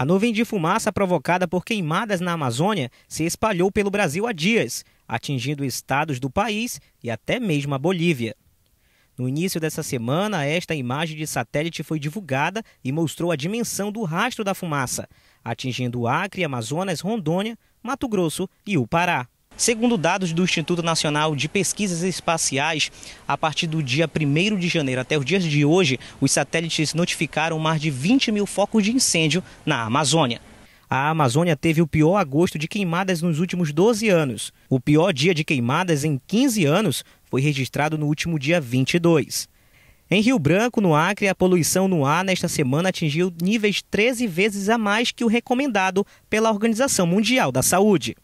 A nuvem de fumaça provocada por queimadas na Amazônia se espalhou pelo Brasil há dias, atingindo estados do país e até mesmo a Bolívia. No início dessa semana, esta imagem de satélite foi divulgada e mostrou a dimensão do rastro da fumaça, atingindo Acre, Amazonas, Rondônia, Mato Grosso e o Pará. Segundo dados do Instituto Nacional de Pesquisas Espaciais, a partir do dia 1 de janeiro até os dias de hoje, os satélites notificaram mais de 20 mil focos de incêndio na Amazônia. A Amazônia teve o pior agosto de queimadas nos últimos 12 anos. O pior dia de queimadas em 15 anos foi registrado no último dia 22. Em Rio Branco, no Acre, a poluição no ar nesta semana atingiu níveis 13 vezes a mais que o recomendado pela Organização Mundial da Saúde.